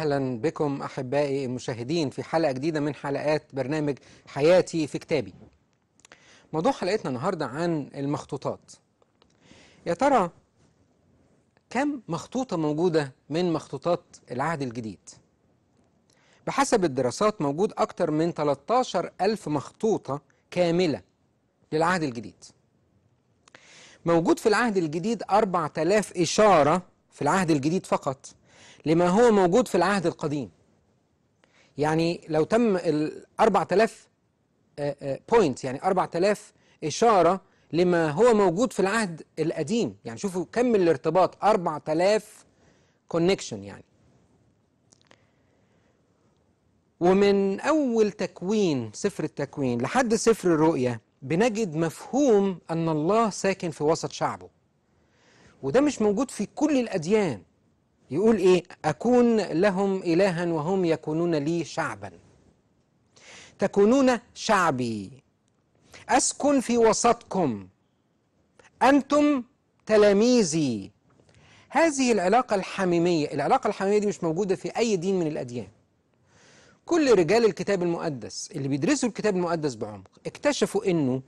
أهلا بكم أحبائي المشاهدين في حلقة جديدة من حلقات برنامج حياتي في كتابي موضوع حلقتنا النهاردة عن المخطوطات يا ترى كم مخطوطة موجودة من مخطوطات العهد الجديد؟ بحسب الدراسات موجود اكثر من 13 ألف مخطوطة كاملة للعهد الجديد موجود في العهد الجديد 4000 إشارة في العهد الجديد فقط لما هو موجود في العهد القديم يعني لو تم ال 4000 بوينت آه، آه، يعني 4000 إشارة لما هو موجود في العهد القديم يعني شوفوا كم الارتباط 4000 كونكشن يعني ومن أول تكوين سفر التكوين لحد سفر الرؤية بنجد مفهوم أن الله ساكن في وسط شعبه وده مش موجود في كل الأديان يقول إيه أكون لهم إلها وهم يكونون لي شعبا تكونون شعبي أسكن في وسطكم أنتم تلاميذي هذه العلاقة الحميمية العلاقة الحميمية دي مش موجودة في أي دين من الأديان كل رجال الكتاب المقدس اللي بيدرسوا الكتاب المقدس بعمق اكتشفوا أنه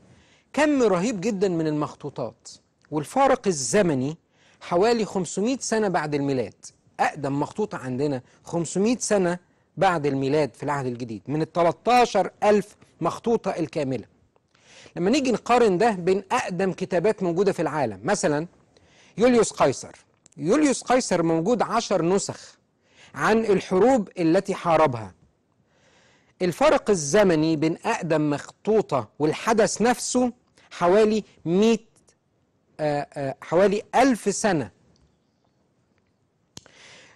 كم رهيب جدا من المخطوطات والفارق الزمني حوالي 500 سنة بعد الميلاد أقدم مخطوطة عندنا 500 سنة بعد الميلاد في العهد الجديد من ال 13 ألف مخطوطة الكاملة لما نيجي نقارن ده بين أقدم كتابات موجودة في العالم مثلا يوليوس قيصر يوليوس قيصر موجود عشر نسخ عن الحروب التي حاربها الفرق الزمني بين أقدم مخطوطة والحدث نفسه حوالي 100 آه، آه، حوالي ألف سنة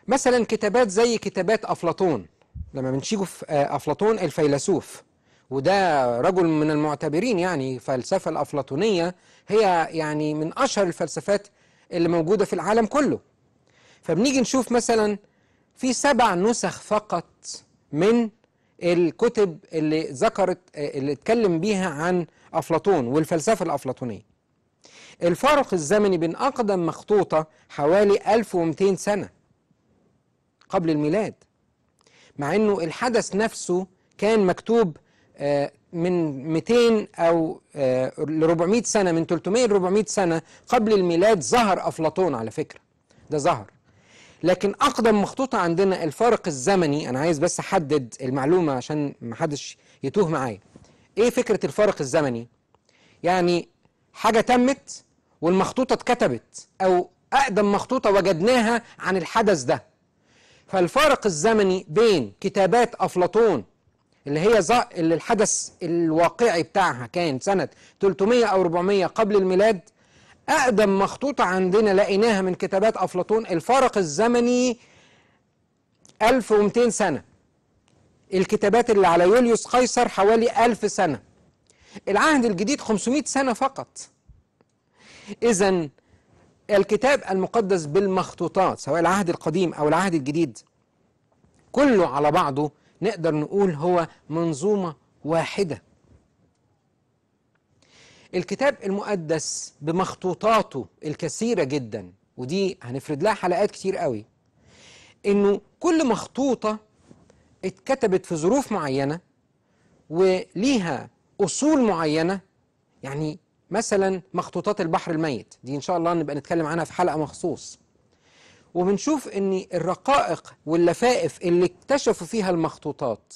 مثلا كتابات زي كتابات أفلاطون لما بنشوف آه، أفلاطون الفيلسوف وده رجل من المعتبرين يعني فلسفة الأفلاطونية هي يعني من أشهر الفلسفات اللي موجودة في العالم كله فبنيجي نشوف مثلا في سبع نسخ فقط من الكتب اللي ذكرت اللي اتكلم بيها عن أفلاطون والفلسفة الأفلاطونية الفارق الزمني بين أقدم مخطوطة حوالي 1200 سنة قبل الميلاد مع أنه الحدث نفسه كان مكتوب آه، من 200 أو آه، ل 400 سنة من 300 ل 400 سنة قبل الميلاد ظهر أفلاطون على فكرة ده ظهر لكن أقدم مخطوطة عندنا الفارق الزمني أنا عايز بس أحدد المعلومة عشان محدش يتوه معايا إيه فكرة الفارق الزمني؟ يعني حاجة تمت والمخطوطة اتكتبت أو أقدم مخطوطة وجدناها عن الحدث ده فالفارق الزمني بين كتابات أفلاطون اللي هي اللي الحدث الواقعي بتاعها كان سنة 300 أو 400 قبل الميلاد أقدم مخطوطة عندنا لقيناها من كتابات أفلاطون الفارق الزمني 1200 سنة الكتابات اللي على يوليوس قيصر حوالي 1000 سنة العهد الجديد 500 سنة فقط إذا الكتاب المقدس بالمخطوطات سواء العهد القديم أو العهد الجديد كله على بعضه نقدر نقول هو منظومة واحدة الكتاب المقدس بمخطوطاته الكثيرة جدا ودي هنفرد لها حلقات كتير قوي انه كل مخطوطة اتكتبت في ظروف معينة وليها أصول معينة يعني مثلا مخطوطات البحر الميت دي ان شاء الله نبقى نتكلم عنها في حلقه مخصوص وبنشوف ان الرقائق واللفائف اللي اكتشفوا فيها المخطوطات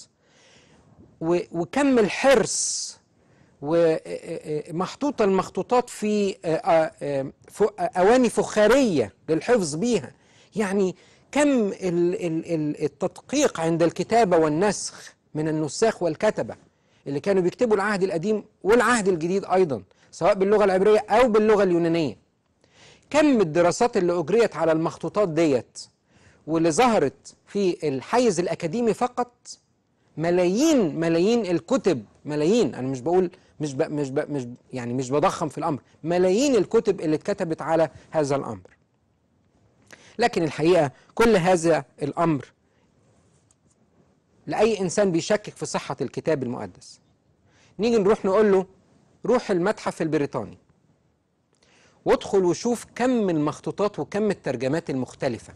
وكم الحرص ومحطوطة المخطوطات في أواني فخارية للحفظ بيها يعني كم التدقيق عند الكتابة والنسخ من النساخ والكتبة اللي كانوا بيكتبوا العهد القديم والعهد الجديد أيضا سواء باللغة العبرية أو باللغة اليونانية كم الدراسات اللي أجريت على المخطوطات ديت واللي ظهرت في الحيز الأكاديمي فقط ملايين ملايين الكتب ملايين أنا مش بقول مش بق مش بق مش يعني مش بضخم في الأمر ملايين الكتب اللي اتكتبت على هذا الأمر لكن الحقيقة كل هذا الأمر لأي إنسان بيشكك في صحة الكتاب المقدس نيجي نروح نقول له روح المتحف البريطاني وادخل وشوف كم المخطوطات وكم الترجمات المختلفة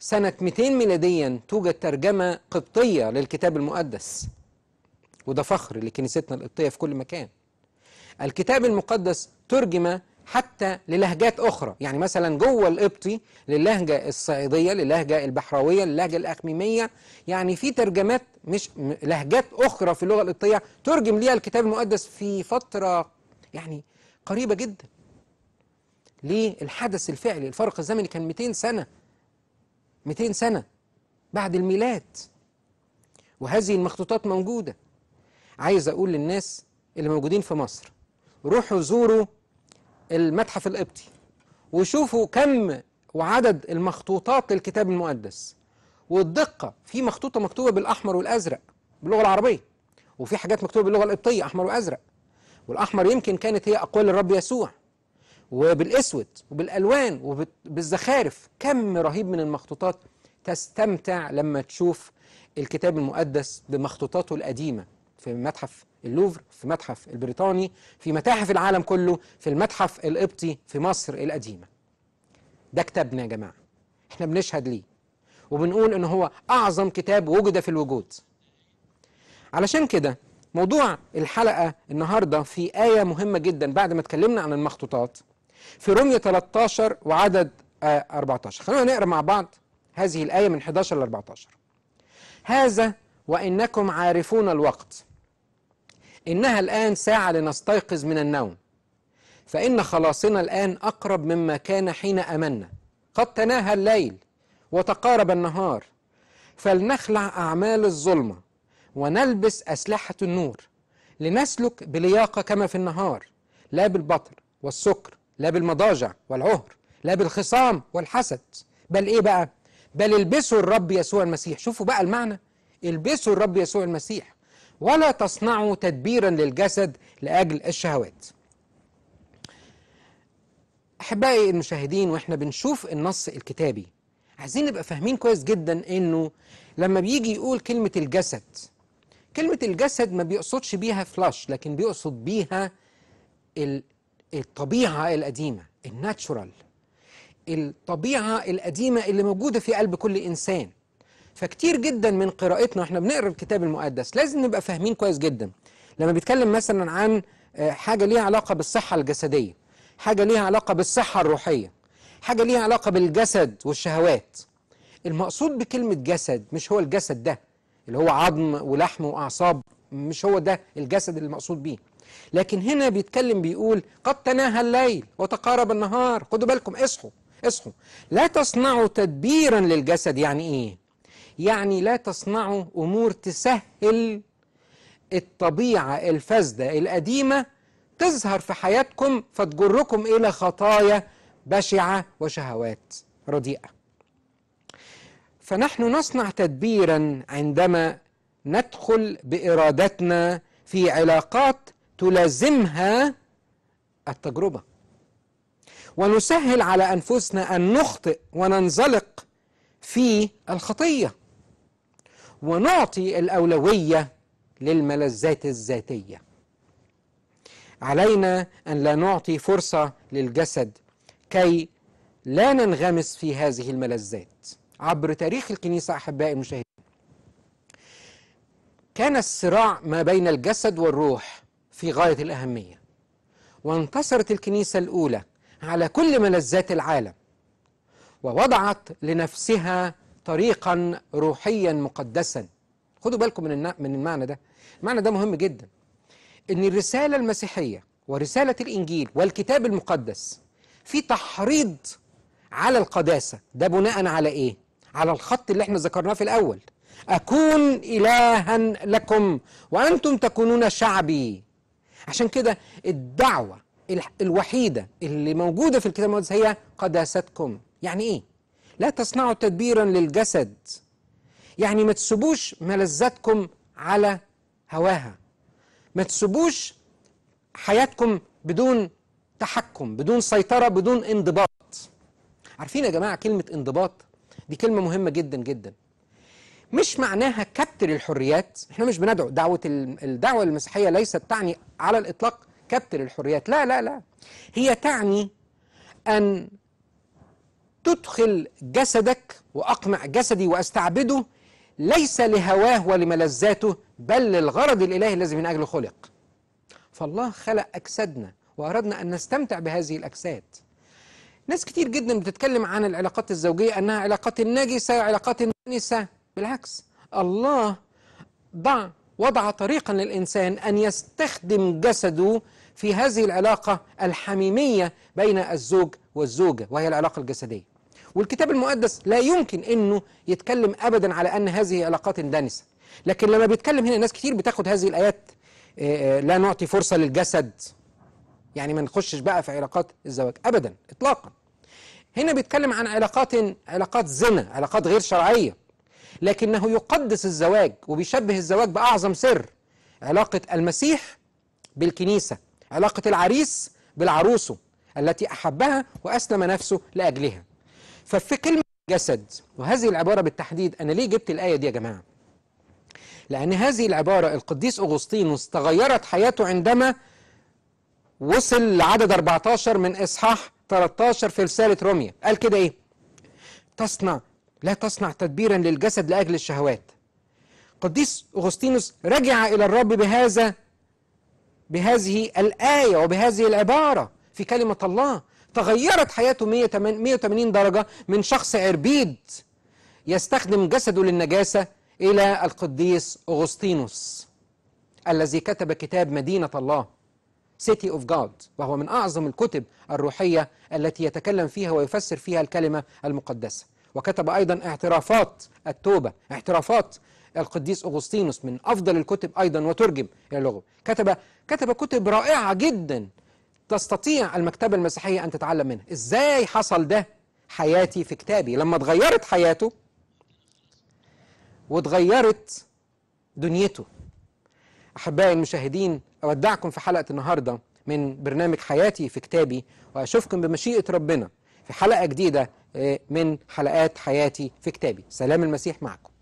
سنة 200 ميلاديا توجد ترجمة قبطية للكتاب المقدس وده فخر لكنيستنا القبطية في كل مكان الكتاب المقدس ترجم حتى للهجات أخرى يعني مثلا جوه القبطي للهجة الصعيدية للهجة البحراوية للهجة الأخميمية يعني في ترجمات مش لهجات أخرى في اللغة القبطية ترجم ليها الكتاب المقدس في فترة يعني قريبة جدا للحدث الفعلي الفرق الزمني كان 200 سنة 200 سنة بعد الميلاد وهذه المخطوطات موجودة عايز أقول للناس اللي موجودين في مصر روحوا زوروا المتحف القبطي وشوفوا كم وعدد المخطوطات للكتاب المقدس والدقة في مخطوطة مكتوبة بالأحمر والأزرق باللغة العربية وفي حاجات مكتوبة باللغة القبطية أحمر وأزرق والأحمر يمكن كانت هي أقوال الرب يسوع وبالأسود وبالألوان وبالزخارف كم رهيب من المخطوطات تستمتع لما تشوف الكتاب المقدس بمخطوطاته القديمة في متحف اللوفر في متحف البريطاني في متاحف العالم كله في المتحف القبطي في مصر القديمة ده كتابنا يا جماعة احنا بنشهد ليه وبنقول ان هو اعظم كتاب وجد في الوجود علشان كده موضوع الحلقة النهاردة في آية مهمة جدا بعد ما اتكلمنا عن المخطوطات في رمية 13 وعدد 14 آه، خلونا نقرأ مع بعض هذه الآية من 11 ل 14 هذا وإنكم عارفون الوقت إنها الآن ساعة لنستيقظ من النوم فإن خلاصنا الآن أقرب مما كان حين أمنا قد تناهى الليل وتقارب النهار فلنخلع أعمال الظلمة ونلبس أسلحة النور لنسلك بلياقة كما في النهار لا بالبطر والسكر لا بالمضاجع والعهر لا بالخصام والحسد بل إيه بقى؟ بل البسوا الرب يسوع المسيح شوفوا بقى المعنى البسوا الرب يسوع المسيح ولا تصنعوا تدبيرا للجسد لأجل الشهوات أحبائي المشاهدين وإحنا بنشوف النص الكتابي عايزين نبقى فاهمين كويس جدا إنه لما بيجي يقول كلمة الجسد كلمة الجسد ما بيقصدش بيها فلاش لكن بيقصد بيها الطبيعة القديمة الناتشورال الطبيعة القديمة اللي موجودة في قلب كل إنسان فكتير جدا من قراءتنا واحنا بنقرا الكتاب المقدس لازم نبقى فاهمين كويس جدا لما بيتكلم مثلا عن آه، حاجه ليها علاقه بالصحه الجسديه حاجه ليها علاقه بالصحه الروحيه حاجه ليها علاقه بالجسد والشهوات المقصود بكلمه جسد مش هو الجسد ده اللي هو عظم ولحم واعصاب مش هو ده الجسد اللي المقصود بيه لكن هنا بيتكلم بيقول قد تناهى الليل وتقارب النهار خدوا بالكم اصحوا اصحوا لا تصنعوا تدبيرا للجسد يعني ايه يعني لا تصنعوا أمور تسهل الطبيعة الفاسدة القديمة تظهر في حياتكم فتجركم إلى خطايا بشعة وشهوات رديئة فنحن نصنع تدبيرا عندما ندخل بإرادتنا في علاقات تلازمها التجربة ونسهل على أنفسنا أن نخطئ وننزلق في الخطية ونعطي الأولوية للملذات الذاتية علينا أن لا نعطي فرصة للجسد كي لا ننغمس في هذه الملذات عبر تاريخ الكنيسة أحبائي المشاهدين كان الصراع ما بين الجسد والروح في غاية الأهمية وانتصرت الكنيسة الأولى على كل ملذات العالم ووضعت لنفسها طريقا روحيا مقدسا خدوا بالكم من من المعنى ده المعنى ده مهم جدا ان الرساله المسيحيه ورساله الانجيل والكتاب المقدس في تحريض على القداسه ده بناء على ايه على الخط اللي احنا ذكرناه في الاول اكون الها لكم وانتم تكونون شعبي عشان كده الدعوه الوحيده اللي موجوده في الكتاب المقدس هي قداستكم يعني ايه لا تصنعوا تدبيرا للجسد يعني ما تسيبوش ملذاتكم على هواها ما تسيبوش حياتكم بدون تحكم بدون سيطرة بدون انضباط عارفين يا جماعة كلمة انضباط دي كلمة مهمة جدا جدا مش معناها كبت للحريات احنا مش بندعو دعوة الدعوة المسيحية ليست تعني على الإطلاق كبت للحريات لا لا لا هي تعني أن تدخل جسدك وأقمع جسدي وأستعبده ليس لهواه ولملذاته بل للغرض الإلهي الذي من أجله خلق فالله خلق أجسادنا وأردنا أن نستمتع بهذه الأجساد ناس كتير جدا بتتكلم عن العلاقات الزوجية أنها علاقات نجسة علاقات نجسة بالعكس الله ضع وضع طريقا للإنسان أن يستخدم جسده في هذه العلاقة الحميمية بين الزوج والزوجة وهي العلاقة الجسدية والكتاب المقدس لا يمكن أنه يتكلم أبدا على أن هذه علاقات دنسة لكن لما بيتكلم هنا ناس كتير بتاخد هذه الآيات آه، آه، لا نعطي فرصة للجسد يعني ما نخشش بقى في علاقات الزواج أبدا إطلاقا هنا بيتكلم عن علاقات علاقات زنا علاقات غير شرعية لكنه يقدس الزواج وبيشبه الزواج بأعظم سر علاقة المسيح بالكنيسة علاقة العريس بالعروسه التي أحبها وأسلم نفسه لأجلها ففي كلمة جسد وهذه العبارة بالتحديد أنا ليه جبت الآية دي يا جماعة لأن هذه العبارة القديس أغسطينوس تغيرت حياته عندما وصل لعدد 14 من إصحاح 13 في رسالة روميا قال كده إيه تصنع لا تصنع تدبيرا للجسد لأجل الشهوات قديس أغسطينوس رجع إلى الرب بهذا بهذه الآية وبهذه العبارة في كلمة الله تغيرت حياته 180 درجة من شخص عربيد يستخدم جسده للنجاسة إلى القديس أغسطينوس الذي كتب كتاب مدينة الله City of God وهو من أعظم الكتب الروحية التي يتكلم فيها ويفسر فيها الكلمة المقدسة وكتب أيضا اعترافات التوبة اعترافات القديس أغسطينوس من أفضل الكتب أيضا وترجم إلى اللغة كتب كتب كتب رائعة جدا تستطيع المكتبة المسيحية أن تتعلم منها إزاي حصل ده حياتي في كتابي لما اتغيرت حياته واتغيرت دنيته أحبائي المشاهدين أودعكم في حلقة النهاردة من برنامج حياتي في كتابي وأشوفكم بمشيئة ربنا في حلقة جديدة آه، من حلقات حياتي في كتابي سلام المسيح معكم